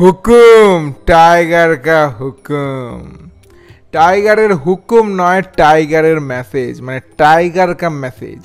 হুকুম টাইগার কা হুকুম টাইগারের হুকুম নয় টাইগারের মেসেজ মানে টাইগার কা মেসেজ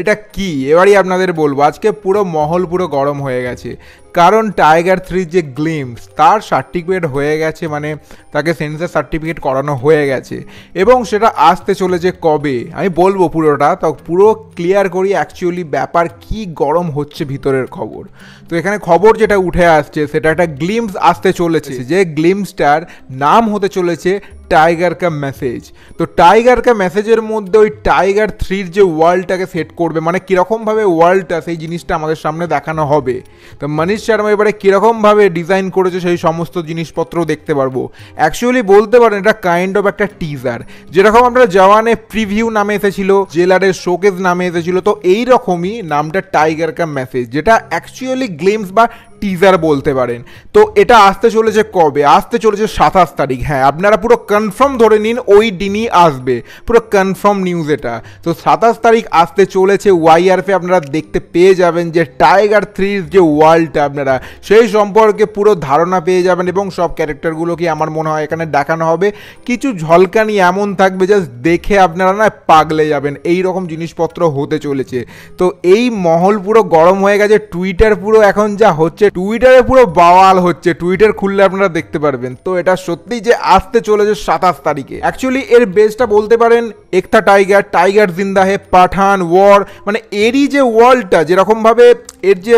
এটা কি এবারই আপনাদের বলবো আজকে পুরো মহল পুরো গরম হয়ে গেছে কারণ টাইগার থ্রির যে গ্লিমস তার সার্টিফিকেট হয়ে গেছে মানে তাকে সেন্সার সার্টিফিকেট করানো হয়ে গেছে এবং সেটা আসতে চলেছে কবে আমি বলবো পুরোটা তো পুরো ক্লিয়ার করি অ্যাকচুয়ালি ব্যাপার কি গরম হচ্ছে ভিতরের খবর তো এখানে খবর যেটা উঠে আসছে সেটা একটা গ্লিমস আসতে চলেছে আচ্ছা। যে গ্লিমসটার নাম হতে চলেছে টাইগার কা মেসেজ তো টাইগার কা মেসেজের মধ্যে ওই টাইগার থ্রির যে ওয়ার্ল্ডটাকে সেট করবে মানে কীরকমভাবে ওয়ার্ল্ডটা সেই জিনিসটা আমাদের সামনে দেখানো হবে তো মানে রোহিত শর্মা এবারে কীরকমভাবে ডিজাইন করেছে সেই সমস্ত জিনিসপত্র দেখতে পারবো অ্যাকচুয়ালি বলতে পারেন এটা কাইন্ড অফ একটা টিজার যেরকম আমরা জওয়ানে প্রিভিউ নামে এসেছিল জেলারের শোকেজ নামে এসেছিল তো এই রকমই নামটা টাইগার কা মেসেজ যেটা অ্যাকচুয়ালি গ্লেমস বা টিজার বলতে পারেন তো এটা আসতে চলেছে কবে আসতে চলেছে সাতাশ তারিখ হ্যাঁ আপনারা পুরো কনফার্ম ধরে নিন ওই দিনই আসবে পুরো কনফার্ম নিউজ এটা তো সাতাশ তারিখ আসতে চলেছে ওয়াইআরপে আপনারা দেখতে পেয়ে যাবেন যে টাইগার থ্রির যে ওয়ার্ল্ডটা আপনারা সেই সম্পর্কে পুরো ধারণা পেয়ে যাবেন এবং সব ক্যারেক্টারগুলোকে আমার মনে হয় এখানে দেখানো হবে কিছু ঝলকানি এমন থাকবে জাস্ট দেখে আপনারা না পাগলে যাবেন এই রকম জিনিসপত্র হতে চলেছে তো এই মহল পুরো গরম হয়ে গেছে টুইটার পুরো এখন যা হচ্ছে টুইটারে পুরো বাওয়াল হচ্ছে টুইটার খুললে আপনারা দেখতে পারবেন তো এটা সত্যি যে আসতে চলেছে সাতাশ তারিখে অ্যাকচুয়ালি এর বেসটা বলতে পারেন একথা টাইগার টাইগার জিন্দা হে পাঠান ওয়ার মানে এরই যে ওয়ার্ল্ডটা যেরকমভাবে এর যে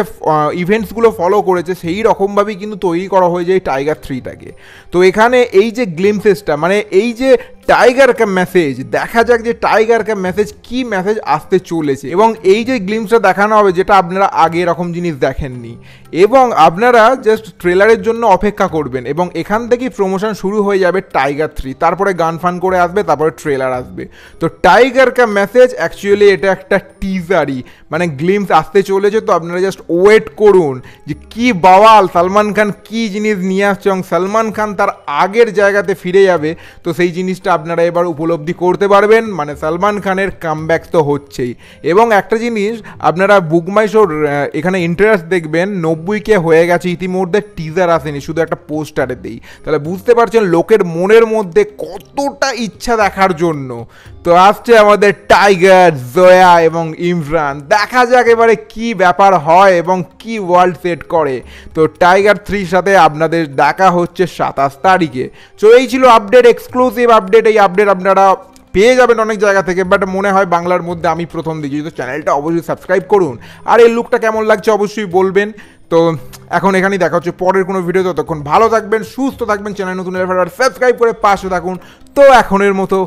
ইভেন্টসগুলো ফলো করেছে সেই রকমভাবেই কিন্তু তৈরি করা হয়েছে এই টাইগার থ্রিটাকে তো এখানে এই যে গ্লিমসেসটা মানে এই যে টাইগার কা মেসেজ দেখা যাক যে টাইগার কা মেসেজ কি মেসেজ আসতে চলেছে এবং এই যে গ্লিমসটা দেখানো হবে যেটা আপনারা আগে এরকম জিনিস দেখেননি এবং আপনারা জাস্ট ট্রেলারের জন্য অপেক্ষা করবেন এবং এখান থেকেই প্রমোশন শুরু হয়ে যাবে টাইগার থ্রি তারপরে গান ফান করে আসবে তারপরে ট্রেলার আসবে তো টাইগার কা মেসেজ অ্যাকচুয়ালি এটা একটা টিজারই মানে গ্লিমস আসতে চলেছে তো আপনারা জাস্ট ওয়েট করুন যে কি বাওয়াল সালমান খান কি জিনিস নিয়ে আসছে এবং সালমান খান তার আগের জায়গাতে ফিরে যাবে তো সেই জিনিসটা আপনারা এবার উপলব্ধি করতে পারবেন মানে সালমান খানের কামব্যাক তো হচ্ছেই এবং একটা জিনিস আপনারা বুকমাইশোর এখানে ইন্টারেস্ট দেখবেন নব্বইকে হয়ে গেছে ইতিমধ্যে টিজার আসেনি শুধু একটা পোস্টারে দিই তাহলে বুঝতে পারছেন লোকের মনের মধ্যে কতটা ইচ্ছা দেখার জন্য তো আসছে আমাদের টাইগার জয়া এবং ইমরান দেখা যাক এবারে কি ব্যাপার হয় এবং কি ওয়ার্ল্ড সেট করে তো টাইগার থ্রির সাথে আপনাদের দেখা হচ্ছে সাতাশ তারিখে তো এই ছিল আপডেট এক্সক্লুসিভ আপডেট এই আপডেট আপনারা পেয়ে যাবেন অনেক জায়গা থেকে বাট মনে হয় বাংলার মধ্যে আমি প্রথম দিই যদি চ্যানেলটা অবশ্যই সাবস্ক্রাইব করুন আর এই লুকটা কেমন লাগছে অবশ্যই বলবেন তো এখন এখানেই দেখা হচ্ছে পরের কোনো ভিডিও ততক্ষণ ভালো থাকবেন সুস্থ থাকবেন চ্যানেল নতুন সাবস্ক্রাইব করে পাশে থাকুন তো এখনের মতো